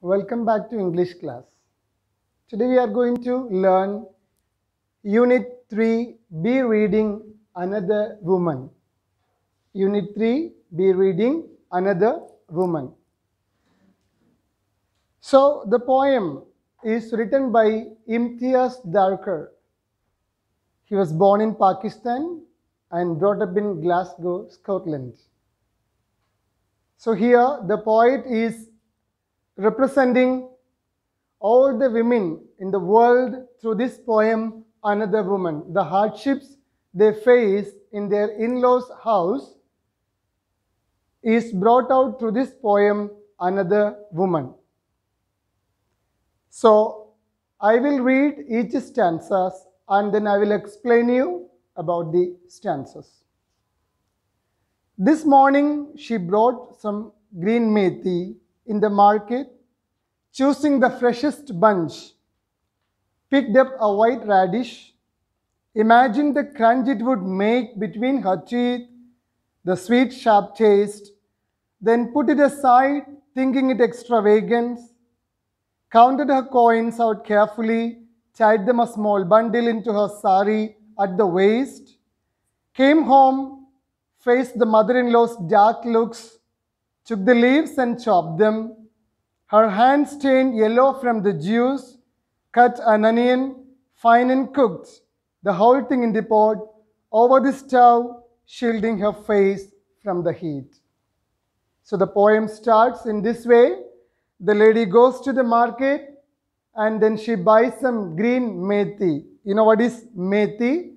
Welcome back to English class. Today we are going to learn Unit 3 Be Reading Another Woman. Unit 3 Be Reading Another Woman. So the poem is written by Imtiaz Darkar. He was born in Pakistan and brought up in Glasgow, Scotland. So here the poet is representing all the women in the world through this poem, Another Woman, the hardships they face in their in-laws house is brought out through this poem, Another Woman. So, I will read each stanzas and then I will explain you about the stanzas. This morning she brought some green methi in the market, choosing the freshest bunch, picked up a white radish. Imagined the crunch it would make between her teeth, the sweet sharp taste, then put it aside, thinking it extravagant, counted her coins out carefully, tied them a small bundle into her sari at the waist, came home, faced the mother-in-law's dark looks, took the leaves and chopped them. Her hands stained yellow from the juice, cut an onion fine and cooked the whole thing in the pot over the stove, shielding her face from the heat. So the poem starts in this way. The lady goes to the market and then she buys some green methi. You know what is methi?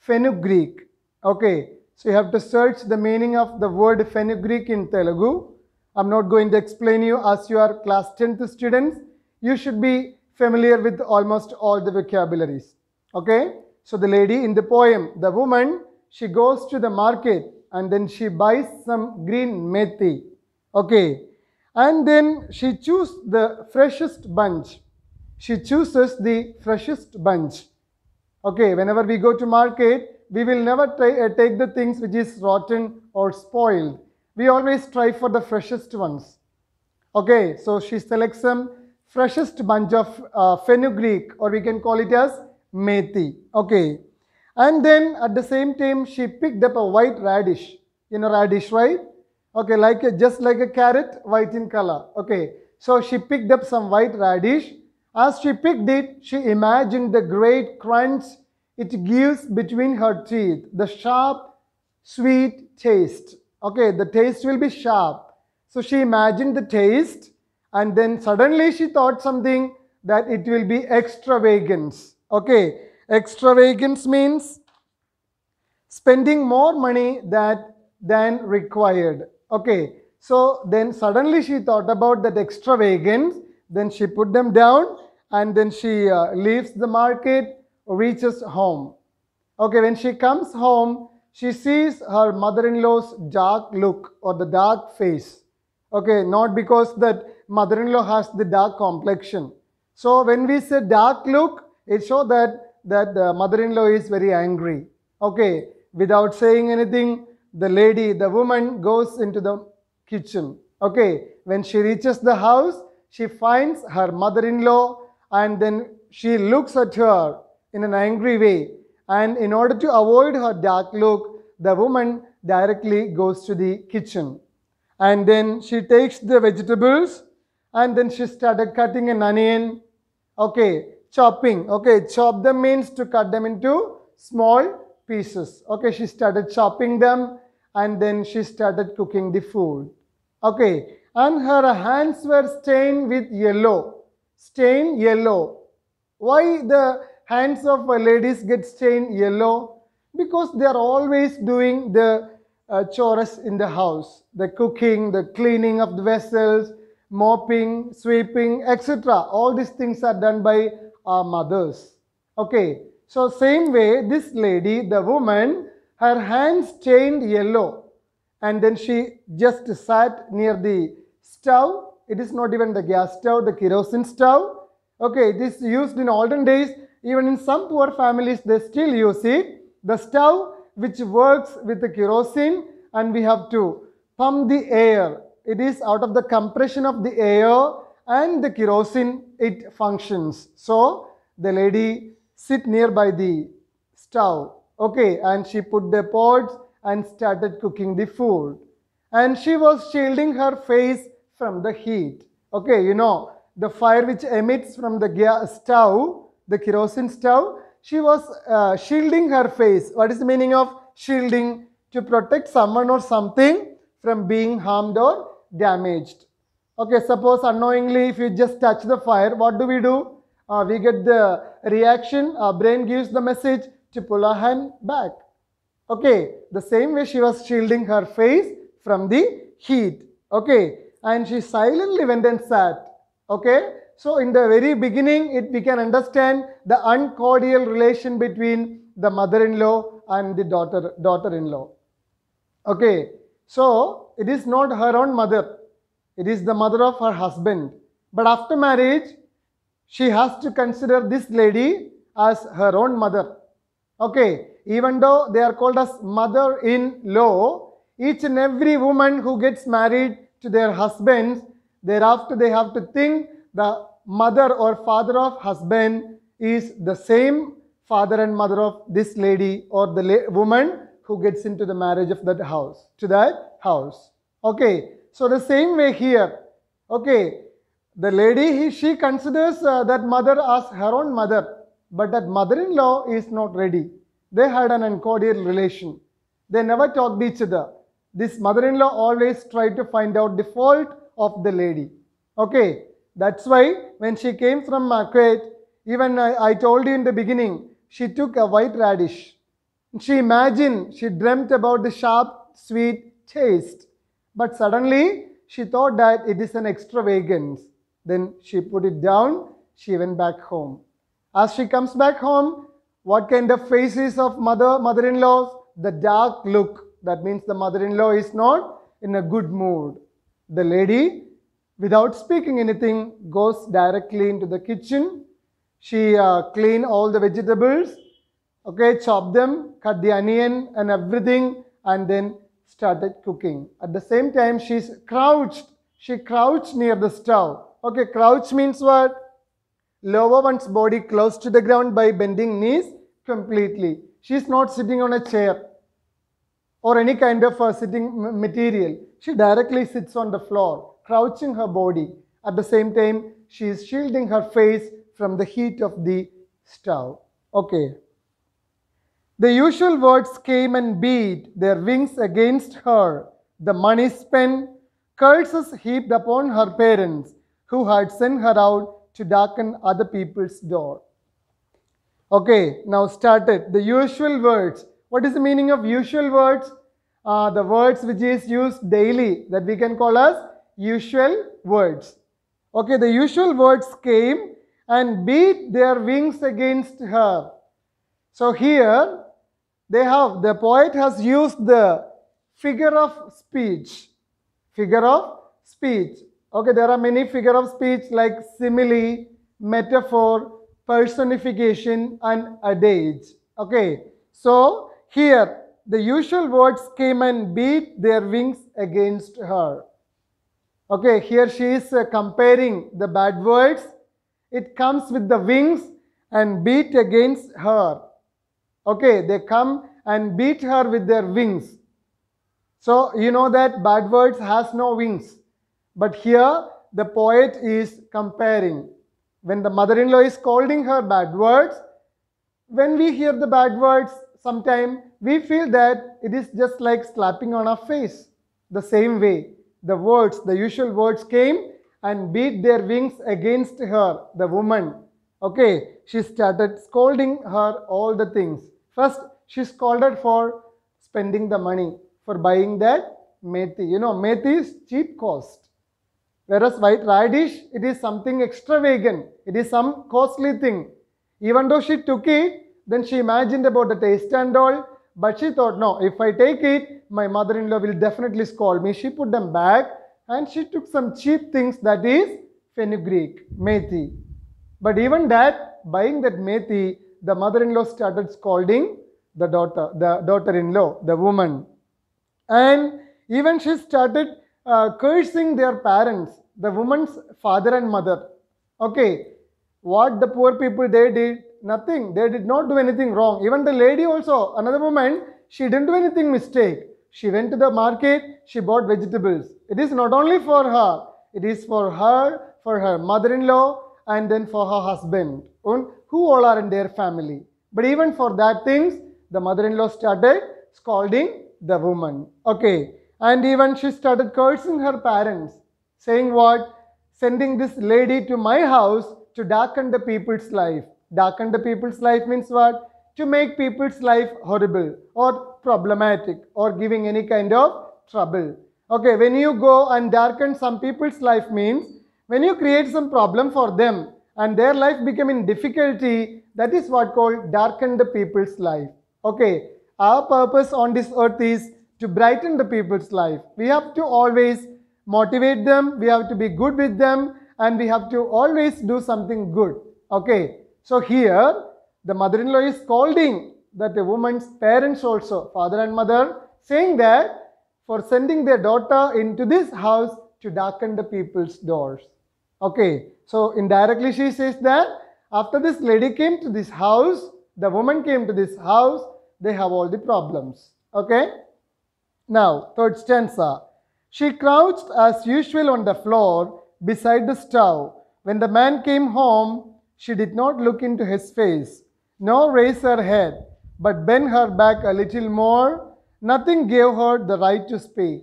Fenugreek. Okay, so you have to search the meaning of the word fenugreek in Telugu. I'm not going to explain you as you are class 10th students. You should be familiar with almost all the vocabularies. Okay. So the lady in the poem, the woman, she goes to the market and then she buys some green methi. Okay. And then she chooses the freshest bunch. She chooses the freshest bunch. Okay. Whenever we go to market, we will never try, uh, take the things which is rotten or spoiled we always try for the freshest ones. Okay, so she selects some freshest bunch of uh, fenugreek or we can call it as methi. Okay, and then at the same time she picked up a white radish, you know radish right? Okay, like a, just like a carrot, white in color. Okay, so she picked up some white radish. As she picked it, she imagined the great crunch it gives between her teeth, the sharp, sweet taste. Okay, the taste will be sharp. So she imagined the taste and then suddenly she thought something that it will be extravagance. Okay, extravagance means spending more money that, than required. Okay, so then suddenly she thought about that extravagance. Then she put them down and then she uh, leaves the market, reaches home. Okay, when she comes home, she sees her mother-in-law's dark look or the dark face. Okay, not because that mother-in-law has the dark complexion. So when we say dark look, it shows that, that the mother-in-law is very angry. Okay, without saying anything, the lady, the woman goes into the kitchen. Okay, when she reaches the house, she finds her mother-in-law and then she looks at her in an angry way and in order to avoid her dark look, the woman directly goes to the kitchen. And then she takes the vegetables and then she started cutting an onion. Okay, chopping. Okay, chop them means to cut them into small pieces. Okay, she started chopping them and then she started cooking the food. Okay, and her hands were stained with yellow. Stained yellow. Why the hands of uh, ladies get stained yellow because they are always doing the uh, chores in the house, the cooking, the cleaning of the vessels, mopping, sweeping, etc. All these things are done by our mothers. Okay, so same way this lady, the woman, her hands stained yellow and then she just sat near the stove. It is not even the gas stove, the kerosene stove. Okay, this used in olden days even in some poor families, they still use it. The stove which works with the kerosene and we have to pump the air. It is out of the compression of the air and the kerosene it functions. So the lady sit nearby the stove. Okay, and she put the pots and started cooking the food. And she was shielding her face from the heat. Okay, you know, the fire which emits from the gas stove the kerosene stove. She was uh, shielding her face. What is the meaning of shielding? To protect someone or something from being harmed or damaged. Okay, suppose unknowingly if you just touch the fire, what do we do? Uh, we get the reaction, our brain gives the message to pull our hand back. Okay, the same way she was shielding her face from the heat. Okay, and she silently went and sat. Okay, so in the very beginning, it, we can understand the uncordial relation between the mother-in-law and the daughter, daughter-in-law. Okay, so it is not her own mother. It is the mother of her husband. But after marriage, she has to consider this lady as her own mother. Okay, even though they are called as mother-in-law, each and every woman who gets married to their husbands, thereafter they have to think the mother or father of husband is the same father and mother of this lady or the la woman who gets into the marriage of that house, to that house. Okay, so the same way here, okay, the lady, he, she considers uh, that mother as her own mother, but that mother-in-law is not ready. They had an uncordial relation. They never talked each other. This mother-in-law always tried to find out the fault of the lady. Okay, that's why when she came from Kuwait, even I, I told you in the beginning, she took a white radish. She imagined, she dreamt about the sharp, sweet taste. But suddenly she thought that it is an extravagance. Then she put it down, she went back home. As she comes back home, what kind of faces of mother, mother-in-laws? The dark look. That means the mother-in-law is not in a good mood. The lady without speaking anything, goes directly into the kitchen. She uh, clean all the vegetables, okay, chop them, cut the onion and everything and then started cooking. At the same time, she's crouched. She crouched near the stove. Okay, crouch means what? Lower one's body close to the ground by bending knees completely. She's not sitting on a chair or any kind of uh, sitting material. She directly sits on the floor crouching her body. At the same time, she is shielding her face from the heat of the stove. Okay. The usual words came and beat their wings against her. The money spent, curses heaped upon her parents, who had sent her out to darken other people's door. Okay, now started. The usual words. What is the meaning of usual words? Uh, the words which is used daily that we can call as usual words. Okay, the usual words came and beat their wings against her. So here they have, the poet has used the figure of speech. Figure of speech. Okay, there are many figure of speech like simile, metaphor, personification and adage. Okay, so here the usual words came and beat their wings against her. Okay, here she is uh, comparing the bad words. It comes with the wings and beat against her. Okay, they come and beat her with their wings. So, you know that bad words has no wings. But here, the poet is comparing. When the mother-in-law is scolding her bad words, when we hear the bad words, sometimes we feel that it is just like slapping on our face. The same way, the words, the usual words came and beat their wings against her, the woman. Okay, she started scolding her all the things. First, she scolded for spending the money, for buying that methi. You know, methi is cheap cost. Whereas white radish, it is something extravagant. It is some costly thing. Even though she took it, then she imagined about the taste and all. But she thought, no, if I take it, my mother-in-law will definitely scold me. She put them back and she took some cheap things that is fenugreek, methi. But even that, buying that methi, the mother-in-law started scolding the daughter, the daughter-in-law, the woman. And even she started uh, cursing their parents, the woman's father and mother. Okay, what the poor people they did, nothing. They did not do anything wrong. Even the lady also, another woman, she didn't do anything mistake. She went to the market, she bought vegetables. It is not only for her, it is for her, for her mother-in-law and then for her husband and who all are in their family. But even for that things, the mother-in-law started scolding the woman. Okay. And even she started cursing her parents, saying what? Sending this lady to my house to darken the people's life. Darken the people's life means what? to make people's life horrible or problematic or giving any kind of trouble. Okay, when you go and darken some people's life means when you create some problem for them and their life become in difficulty, that is what called darken the people's life. Okay, our purpose on this earth is to brighten the people's life. We have to always motivate them, we have to be good with them and we have to always do something good. Okay, so here the mother-in-law is scolding that the woman's parents also, father and mother, saying that for sending their daughter into this house to darken the people's doors. Okay, so indirectly she says that after this lady came to this house, the woman came to this house, they have all the problems. Okay, now third stanza. She crouched as usual on the floor beside the stove. When the man came home, she did not look into his face nor raise her head, but bend her back a little more. Nothing gave her the right to speak.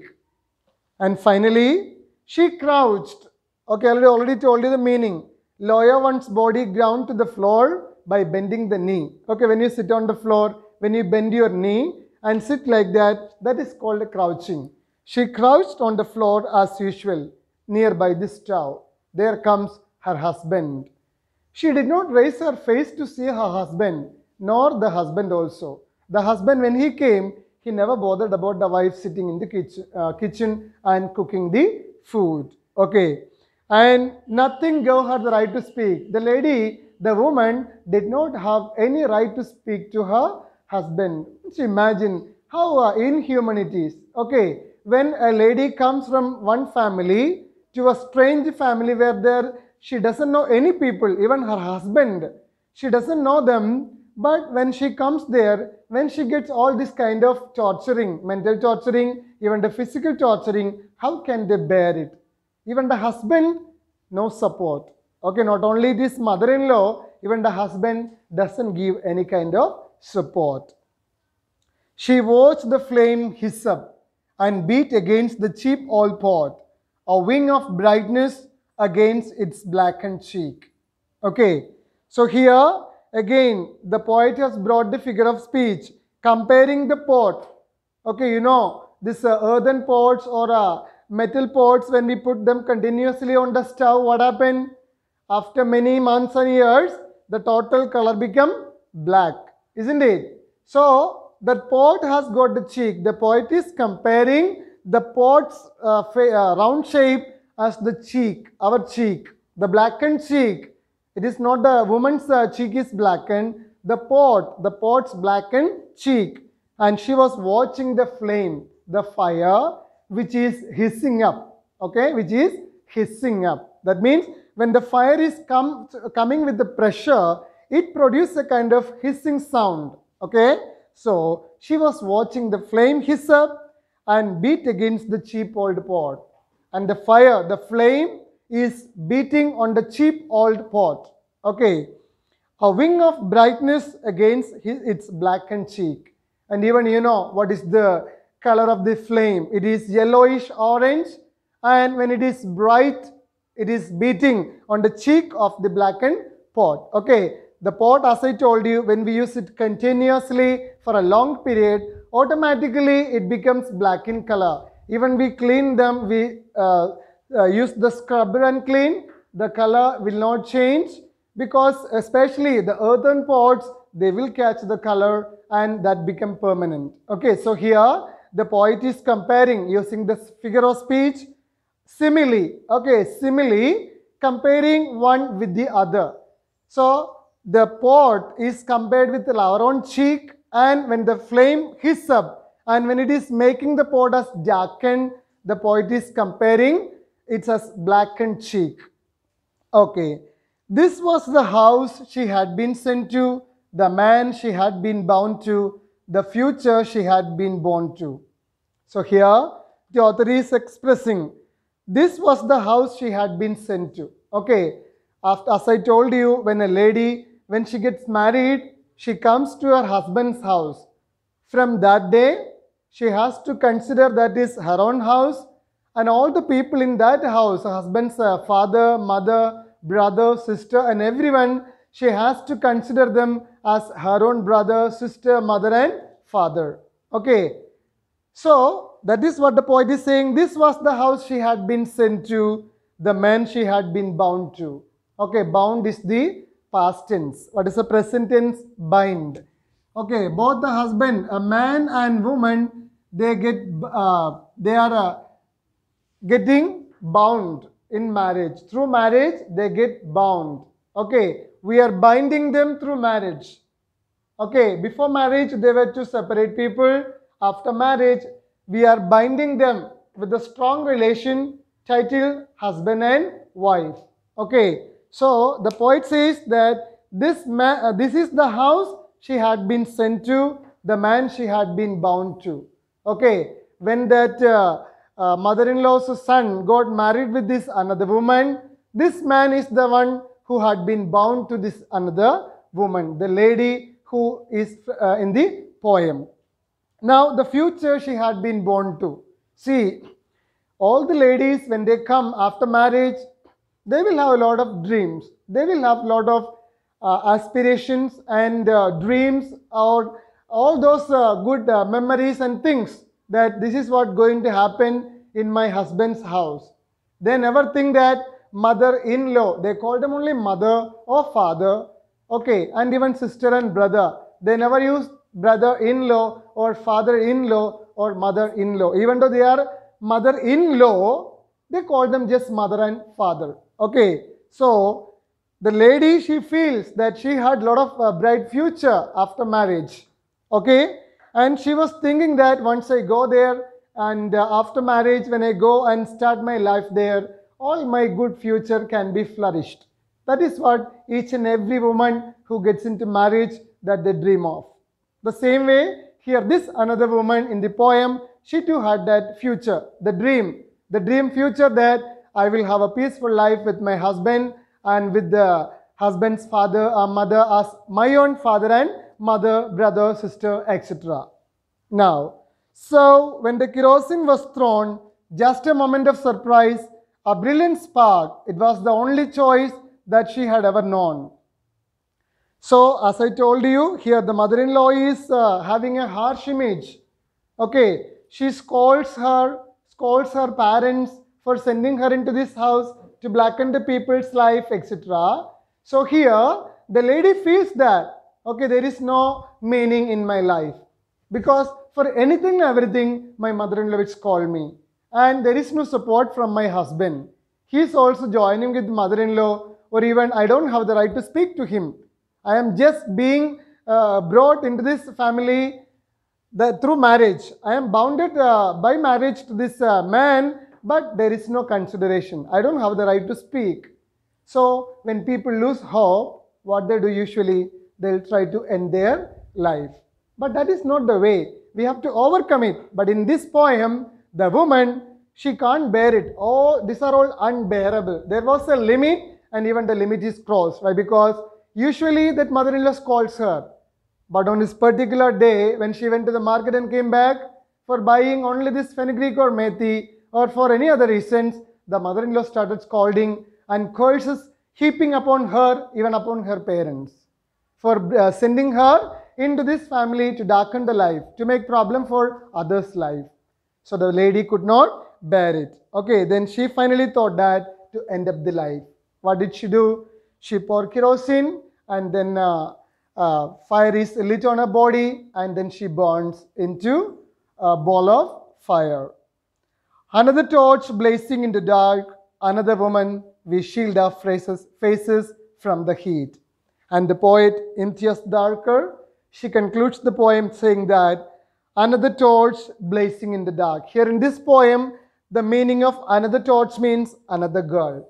And finally, she crouched. Okay, I already told you the meaning. Lawyer one's body ground to the floor by bending the knee. Okay, when you sit on the floor, when you bend your knee and sit like that, that is called crouching. She crouched on the floor as usual nearby this stove. There comes her husband. She did not raise her face to see her husband, nor the husband also. The husband, when he came, he never bothered about the wife sitting in the kitchen, uh, kitchen and cooking the food. Okay. And nothing gave her the right to speak. The lady, the woman, did not have any right to speak to her husband. Just imagine how uh, inhuman it is. Okay. When a lady comes from one family to a strange family where there she doesn't know any people, even her husband. She doesn't know them, but when she comes there, when she gets all this kind of torturing, mental torturing, even the physical torturing, how can they bear it? Even the husband, no support. Okay, not only this mother-in-law, even the husband doesn't give any kind of support. She watched the flame hiss up and beat against the cheap old pot. A wing of brightness against its blackened cheek. Okay, so here again the poet has brought the figure of speech comparing the pot. Okay, you know this uh, earthen pots or uh, metal pots when we put them continuously on the stove what happened? After many months and years the total color become black isn't it? So that pot has got the cheek. The poet is comparing the pot's uh, uh round shape as the cheek, our cheek, the blackened cheek. It is not the woman's uh, cheek is blackened, the pot, the pot's blackened cheek. And she was watching the flame, the fire, which is hissing up. Okay, which is hissing up. That means when the fire is come, coming with the pressure, it produces a kind of hissing sound. Okay, so she was watching the flame hiss up and beat against the cheap old pot and the fire, the flame is beating on the cheap old pot. Okay. A wing of brightness against his, its blackened cheek. And even you know what is the color of the flame. It is yellowish orange and when it is bright, it is beating on the cheek of the blackened pot. Okay. The pot as I told you, when we use it continuously for a long period, automatically it becomes black in color. Even we clean them, we uh, uh, use the scrubber and clean, the color will not change because especially the earthen pots, they will catch the color and that become permanent. Okay, so here the poet is comparing using this figure of speech, simile. Okay, simile, comparing one with the other. So the pot is compared with the own cheek and when the flame hiss up, and when it is making the pot as darkened, the poet is comparing it as blackened cheek. Okay. This was the house she had been sent to, the man she had been bound to, the future she had been born to. So here the author is expressing this was the house she had been sent to. Okay. After, as I told you, when a lady, when she gets married, she comes to her husband's house. From that day, she has to consider that is her own house and all the people in that house, husband's uh, father, mother, brother, sister and everyone, she has to consider them as her own brother, sister, mother and father. Okay. So, that is what the poet is saying. This was the house she had been sent to, the man she had been bound to. Okay, bound is the past tense. What is the present tense? Bind. Okay, both the husband, a man and woman, they get uh, they are uh, getting bound in marriage through marriage they get bound okay we are binding them through marriage okay before marriage they were two separate people after marriage we are binding them with a strong relation title husband and wife okay so the poet says that this man uh, this is the house she had been sent to the man she had been bound to Okay, when that uh, uh, mother-in-law's son got married with this another woman, this man is the one who had been bound to this another woman, the lady who is uh, in the poem. Now, the future she had been born to. See, all the ladies, when they come after marriage, they will have a lot of dreams. They will have a lot of uh, aspirations and uh, dreams or all those uh, good uh, memories and things that this is what going to happen in my husband's house. They never think that mother-in-law, they call them only mother or father, okay, and even sister and brother. They never use brother-in-law or father-in-law or mother-in-law. Even though they are mother-in-law, they call them just mother and father, okay. So, the lady, she feels that she had lot of uh, bright future after marriage okay and she was thinking that once i go there and uh, after marriage when i go and start my life there all my good future can be flourished that is what each and every woman who gets into marriage that they dream of the same way here this another woman in the poem she too had that future the dream the dream future that i will have a peaceful life with my husband and with the husband's father or uh, mother as my own father and mother, brother, sister, etc. Now, so when the kerosene was thrown, just a moment of surprise, a brilliant spark, it was the only choice that she had ever known. So, as I told you, here the mother-in-law is uh, having a harsh image. Okay, she scolds her, scolds her parents for sending her into this house to blacken the people's life, etc. So here, the lady feels that Okay, there is no meaning in my life. Because for anything and everything, my mother-in-law will call me. And there is no support from my husband. He is also joining with mother-in-law or even I don't have the right to speak to him. I am just being uh, brought into this family that through marriage. I am bounded uh, by marriage to this uh, man, but there is no consideration. I don't have the right to speak. So, when people lose hope, what they do usually, they'll try to end their life. But that is not the way. We have to overcome it. But in this poem, the woman, she can't bear it. Oh, these are all unbearable. There was a limit and even the limit is crossed. Why? Because usually that mother-in-law scolds her. But on this particular day, when she went to the market and came back for buying only this fenugreek or methi or for any other reasons, the mother-in-law started scolding and curses heaping upon her, even upon her parents for uh, sending her into this family to darken the life, to make problem for others' life. So the lady could not bear it. Okay, then she finally thought that to end up the life. What did she do? She poured kerosene and then uh, uh, fire is lit on her body and then she burns into a ball of fire. Another torch blazing in the dark, another woman, we shield our faces, faces from the heat. And the poet Imtiaz Darker, she concludes the poem saying that another torch blazing in the dark. Here in this poem, the meaning of another torch means another girl.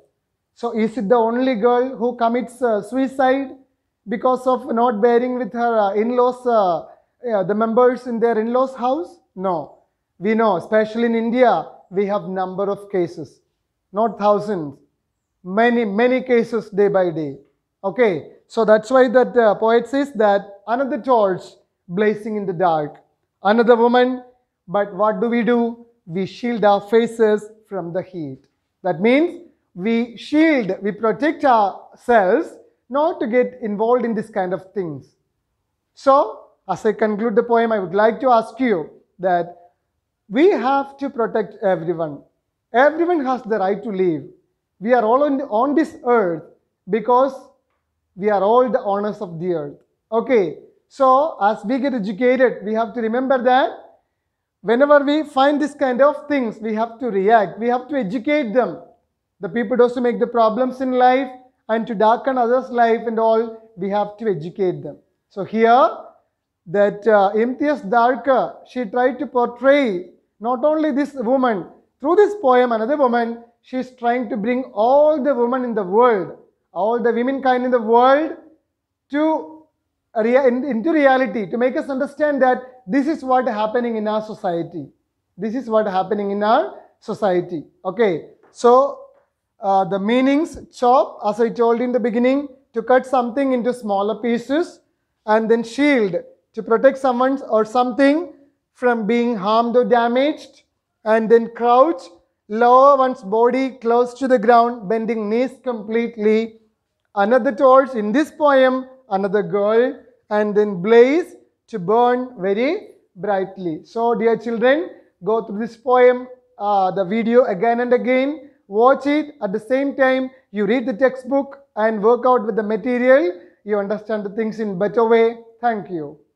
So is it the only girl who commits uh, suicide because of not bearing with her uh, in-laws, uh, yeah, the members in their in-laws house? No. We know, especially in India, we have number of cases, not thousands, many, many cases day by day. Okay. So that's why that uh, poet says that another torch blazing in the dark, another woman, but what do we do? We shield our faces from the heat. That means we shield, we protect ourselves not to get involved in this kind of things. So as I conclude the poem, I would like to ask you that we have to protect everyone. Everyone has the right to live. We are all on, on this earth because we are all the owners of the earth. Okay, so as we get educated, we have to remember that whenever we find this kind of things, we have to react, we have to educate them. The people those who make the problems in life and to darken others' life and all, we have to educate them. So here, that uh, MTS Darka, she tried to portray not only this woman, through this poem, another woman, she is trying to bring all the women in the world all the kind in the world to in, into reality to make us understand that this is what happening in our society this is what happening in our society okay so uh, the meanings chop as i told in the beginning to cut something into smaller pieces and then shield to protect someone or something from being harmed or damaged and then crouch lower one's body close to the ground bending knees completely another torch in this poem another girl and then blaze to burn very brightly. So dear children, go through this poem, uh, the video again and again, watch it at the same time you read the textbook and work out with the material, you understand the things in better way. Thank you.